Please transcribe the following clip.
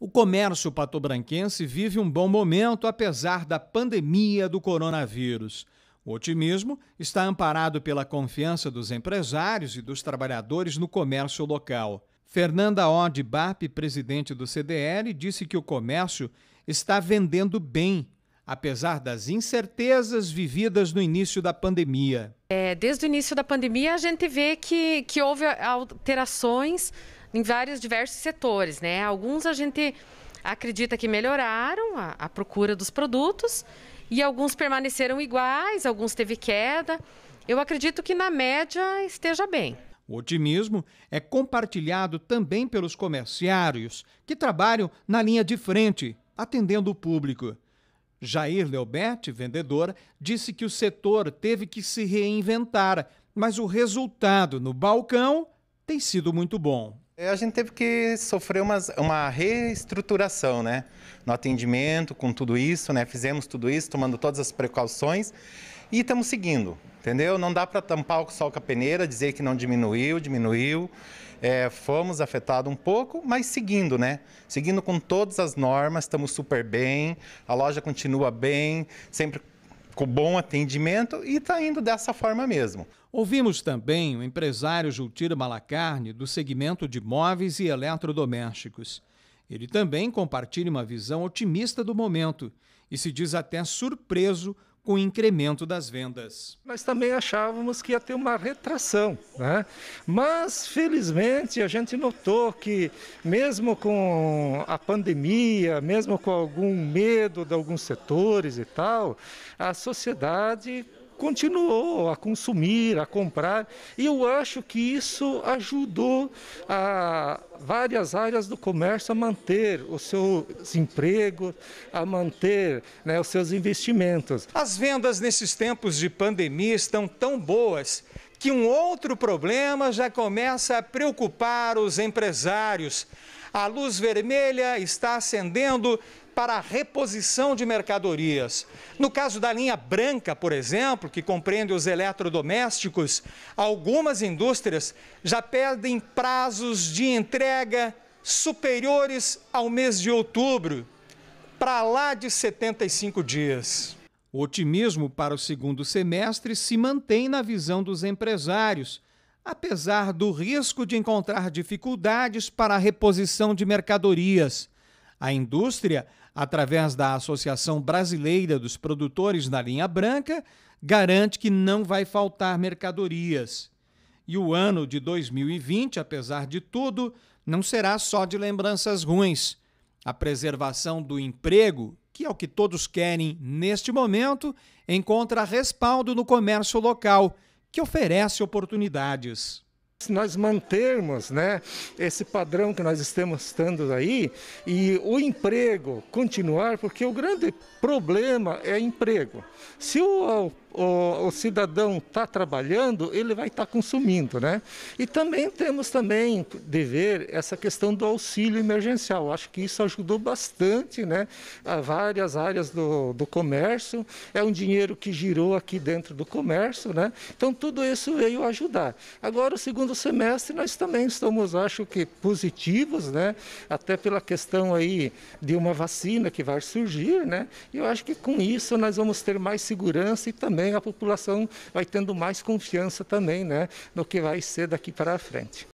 O comércio patobranquense vive um bom momento apesar da pandemia do coronavírus. O otimismo está amparado pela confiança dos empresários e dos trabalhadores no comércio local. Fernanda Ode presidente do CDL, disse que o comércio está vendendo bem, apesar das incertezas vividas no início da pandemia. É, desde o início da pandemia, a gente vê que, que houve alterações em vários diversos setores, né? Alguns a gente acredita que melhoraram a, a procura dos produtos e alguns permaneceram iguais, alguns teve queda. Eu acredito que na média esteja bem. O otimismo é compartilhado também pelos comerciários que trabalham na linha de frente, atendendo o público. Jair Leoberti, vendedor, disse que o setor teve que se reinventar, mas o resultado no balcão tem sido muito bom. É, a gente teve que sofrer uma, uma reestruturação, né? No atendimento, com tudo isso, né? Fizemos tudo isso, tomando todas as precauções e estamos seguindo, entendeu? Não dá para tampar o sol com a peneira, dizer que não diminuiu, diminuiu. É, fomos afetados um pouco, mas seguindo, né? Seguindo com todas as normas, estamos super bem, a loja continua bem, sempre com bom atendimento e está indo dessa forma mesmo. Ouvimos também o empresário Jultiro Malacarne, do segmento de móveis e eletrodomésticos. Ele também compartilha uma visão otimista do momento e se diz até surpreso com o incremento das vendas. Nós também achávamos que ia ter uma retração, né? mas felizmente a gente notou que, mesmo com a pandemia, mesmo com algum medo de alguns setores e tal, a sociedade continuou a consumir, a comprar, e eu acho que isso ajudou a várias áreas do comércio a manter o seu emprego, a manter né, os seus investimentos. As vendas nesses tempos de pandemia estão tão boas que um outro problema já começa a preocupar os empresários a luz vermelha está acendendo para a reposição de mercadorias. No caso da linha branca, por exemplo, que compreende os eletrodomésticos, algumas indústrias já pedem prazos de entrega superiores ao mês de outubro, para lá de 75 dias. O otimismo para o segundo semestre se mantém na visão dos empresários apesar do risco de encontrar dificuldades para a reposição de mercadorias. A indústria, através da Associação Brasileira dos Produtores da Linha Branca, garante que não vai faltar mercadorias. E o ano de 2020, apesar de tudo, não será só de lembranças ruins. A preservação do emprego, que é o que todos querem neste momento, encontra respaldo no comércio local que oferece oportunidades. Se nós mantermos né, esse padrão que nós estamos tendo aí e o emprego continuar, porque o grande problema é emprego. Se o, o, o cidadão está trabalhando, ele vai estar tá consumindo, né? E também temos também de ver essa questão do auxílio emergencial. Acho que isso ajudou bastante, né? A várias áreas do, do comércio. É um dinheiro que girou aqui dentro do comércio, né? Então tudo isso veio ajudar. Agora o segundo segundo semestre nós também estamos, acho que, positivos, né? Até pela questão aí de uma vacina que vai surgir, né? E eu acho que com isso nós vamos ter mais segurança e também a população vai tendo mais confiança também, né? No que vai ser daqui para frente.